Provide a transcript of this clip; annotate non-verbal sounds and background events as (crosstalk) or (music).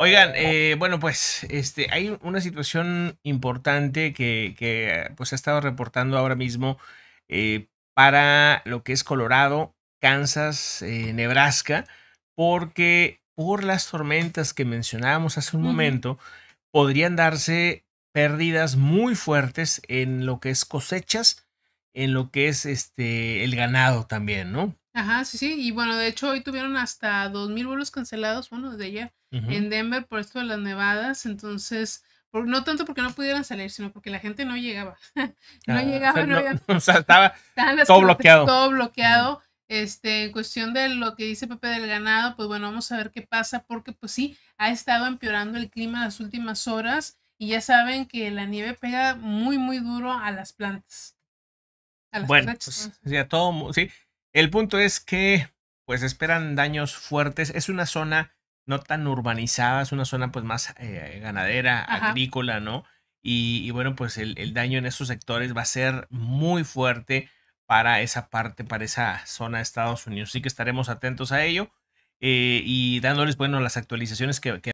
Oigan, eh, bueno, pues este, hay una situación importante que, que pues, ha estado reportando ahora mismo eh, para lo que es Colorado, Kansas, eh, Nebraska, porque por las tormentas que mencionábamos hace un momento, podrían darse pérdidas muy fuertes en lo que es cosechas, en lo que es este, el ganado también, ¿no? Ajá, sí, sí. Y bueno, de hecho, hoy tuvieron hasta 2.000 vuelos cancelados, bueno, desde ayer, en Denver por esto de las nevadas. Entonces, no tanto porque no pudieran salir, sino porque la gente no llegaba. (laughs) no ah, llegaba, no, llegaba, (laughs) O sea, estaba todo bloqueado. Todo bloqueado. Este, en cuestión de lo que dice Pepe del Ganado, pues bueno, vamos a ver qué pasa, porque pues sí, ha estado empeorando el clima las últimas horas y ya saben que la nieve pega muy, muy duro a las plantas. A las bueno, Pues, ya todo, sí, el punto es que pues esperan daños fuertes. Es una zona no tan urbanizada, es una zona pues más eh, ganadera, agrícola, ¿no? Y, bueno, pues el, daño en esos sectores va a ser muy fuerte para esa parte, para esa zona de Estados Unidos. Así que estaremos atentos a ello eh, y dándoles, bueno, las actualizaciones que